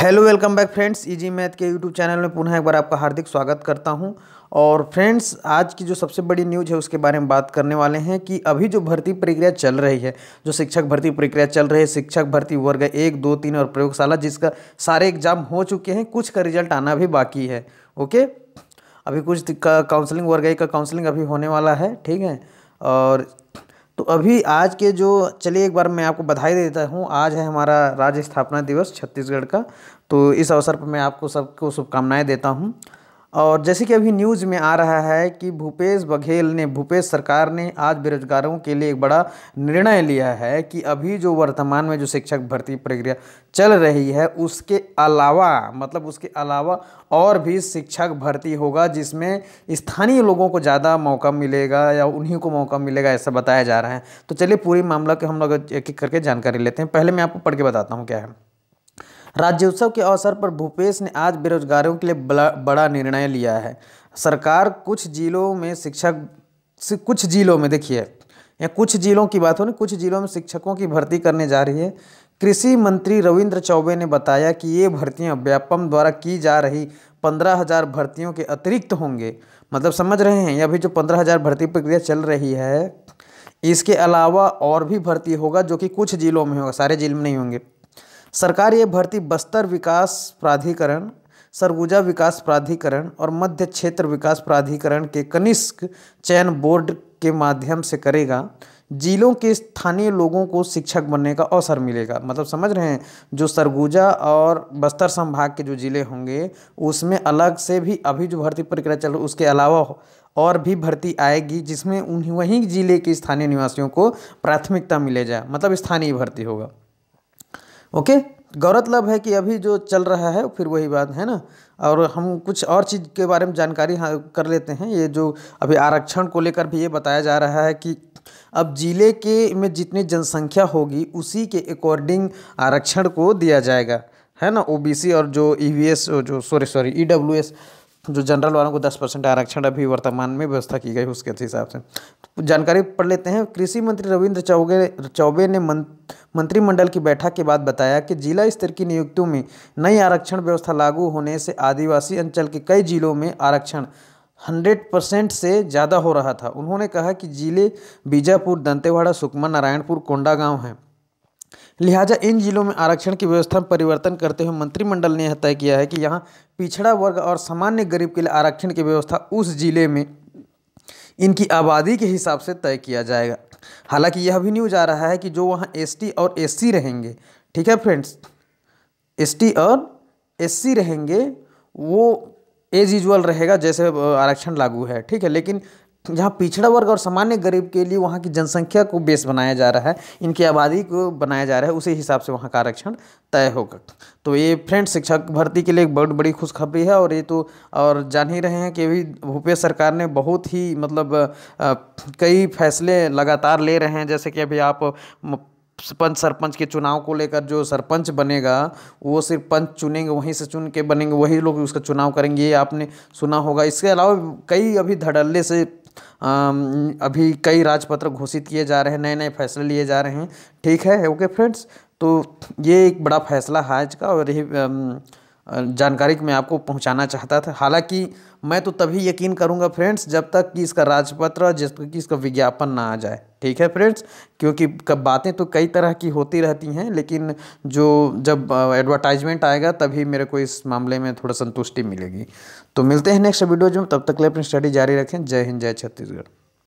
hello welcome back friends easy math के YouTube channel में पुनः एक बार आपका हार्दिक स्वागत करता हूं और फ्रेंड्स आज की जो सबसे बड़ी न्यूज़ है उसके बारे में बात करने वाले हैं कि अभी जो भर्ती प्रक्रिया चल रही है जो शिक्षक भर्ती प्रक्रिया चल रही है शिक्षक भर्ती वर्ग एक दो तीन और प्रयोगशाला जिसका सारे एग्जाम हो चुके हैं कुछ का रिजल्ट आना भी बाकी है ओके अभी कुछ काउंसलिंग वर्ग का काउंसलिंग अभी होने वाला है ठीक है और तो अभी आज के जो चलिए एक बार मैं आपको बधाई देता हूँ आज है हमारा राज्य स्थापना दिवस छत्तीसगढ़ का तो इस अवसर पर मैं आपको सबको शुभकामनाएँ देता हूँ और जैसे कि अभी न्यूज़ में आ रहा है कि भूपेश बघेल ने भूपेश सरकार ने आज बेरोजगारों के लिए एक बड़ा निर्णय लिया है कि अभी जो वर्तमान में जो शिक्षक भर्ती प्रक्रिया चल रही है उसके अलावा मतलब उसके अलावा और भी शिक्षक भर्ती होगा जिसमें स्थानीय लोगों को ज़्यादा मौका मिलेगा या उन्हीं को मौका मिलेगा ऐसा बताया जा रहा है तो चलिए पूरी मामला के हम लोग एक एक करके जानकारी लेते हैं पहले मैं आपको पढ़ के बताता हूँ क्या है राज्योत्सव के अवसर पर भूपेश ने आज बेरोजगारों के लिए बड़ा निर्णय लिया है सरकार कुछ जिलों में शिक्षक कुछ जिलों में देखिए या कुछ जिलों की बात हो ना कुछ जिलों में शिक्षकों की भर्ती करने जा रही है कृषि मंत्री रविंद्र चौबे ने बताया कि ये भर्तियां व्यापम द्वारा की जा रही पंद्रह हज़ार भर्तियों के अतिरिक्त होंगे मतलब समझ रहे हैं अभी जो पंद्रह हज़ार भर्ती प्रक्रिया चल रही है इसके अलावा और भी भर्ती होगा जो कि कुछ जिलों में होगा सारे जिल में नहीं होंगे सरकार ये भर्ती बस्तर विकास प्राधिकरण सरगुजा विकास प्राधिकरण और मध्य क्षेत्र विकास प्राधिकरण के कनिष्क चयन बोर्ड के माध्यम से करेगा जिलों के स्थानीय लोगों को शिक्षक बनने का अवसर मिलेगा मतलब समझ रहे हैं जो सरगुजा और बस्तर संभाग के जो ज़िले होंगे उसमें अलग से भी अभी जो भर्ती प्रक्रिया चल रही उसके अलावा और भी भर्ती आएगी जिसमें उन्हीं वहीं ज़िले के स्थानीय निवासियों को प्राथमिकता मिले जाए मतलब स्थानीय भर्ती होगा ओके गौरतलब है कि अभी जो चल रहा है फिर वही बात है ना और हम कुछ और चीज़ के बारे में जानकारी हाँ कर लेते हैं ये जो अभी आरक्षण को लेकर भी ये बताया जा रहा है कि अब ज़िले के में जितनी जनसंख्या होगी उसी के अकॉर्डिंग आरक्षण को दिया जाएगा है ना ओबीसी और जो ईवीएस e जो सॉरी सॉरी ईडब्ल्यूएस जो जनरल वालों को 10 परसेंट आरक्षण अभी वर्तमान में व्यवस्था की गई उसके हिसाब से तो जानकारी पढ़ लेते हैं कृषि मंत्री रविंद्र चौबे चौबे ने मंत्रिमंडल की बैठक के बाद बताया कि जिला स्तर की नियुक्तियों में नई आरक्षण व्यवस्था लागू होने से आदिवासी अंचल के कई जिलों में आरक्षण हंड्रेड परसेंट से ज़्यादा हो रहा था उन्होंने कहा कि जिले बीजापुर दंतेवाड़ा सुकमा नारायणपुर कोंडागांव हैं लिहाजा इन जिलों में आरक्षण की व्यवस्था में परिवर्तन करते हुए मंत्रिमंडल ने यह तय किया है कि यहाँ पिछड़ा वर्ग और सामान्य गरीब के लिए आरक्षण की व्यवस्था उस जिले में इनकी आबादी के हिसाब से तय किया जाएगा हालांकि यह भी न्यूज आ रहा है कि जो वहाँ एस और एस रहेंगे ठीक है फ्रेंड्स एस और एस रहेंगे वो एज यूजल रहेगा जैसे आरक्षण लागू है ठीक है लेकिन जहाँ पिछड़ा वर्ग और सामान्य गरीब के लिए वहाँ की जनसंख्या को बेस बनाया जा रहा है इनकी आबादी को बनाया जा रहा है उसी हिसाब से वहाँ का आरक्षण तय होगा तो ये फ्रेंड शिक्षक भर्ती के लिए एक बहुत बड़ी खुशखबरी है और ये तो और जान ही रहे हैं कि अभी भूपेश सरकार ने बहुत ही मतलब कई फैसले लगातार ले रहे हैं जैसे कि अभी आप पंच सरपंच के चुनाव को लेकर जो सरपंच बनेगा वो सिर्फ पंच चुनेंगे वहीं से चुन के बनेंगे वही लोग उसका चुनाव करेंगे ये आपने सुना होगा इसके अलावा कई अभी धड़ल्ले से अभी कई राजपत्र घोषित किए जा रहे हैं नए नए फैसले लिए जा रहे हैं ठीक है ओके फ्रेंड्स तो ये एक बड़ा फैसला है आज का और यही जानकारी मैं आपको पहुंचाना चाहता था हालांकि मैं तो तभी यकीन करूंगा फ्रेंड्स जब तक कि इसका राजपत्र जिस कि इसका विज्ञापन ना आ जाए ठीक है फ्रेंड्स क्योंकि बातें तो कई तरह की होती रहती हैं लेकिन जो जब एडवर्टाइजमेंट आएगा तभी मेरे को इस मामले में थोड़ा संतुष्टि मिलेगी तो मिलते हैं नेक्स्ट वीडियो में तब तक ले लिए अपनी स्टडी जारी रखें जय हिंद जय छत्तीसगढ़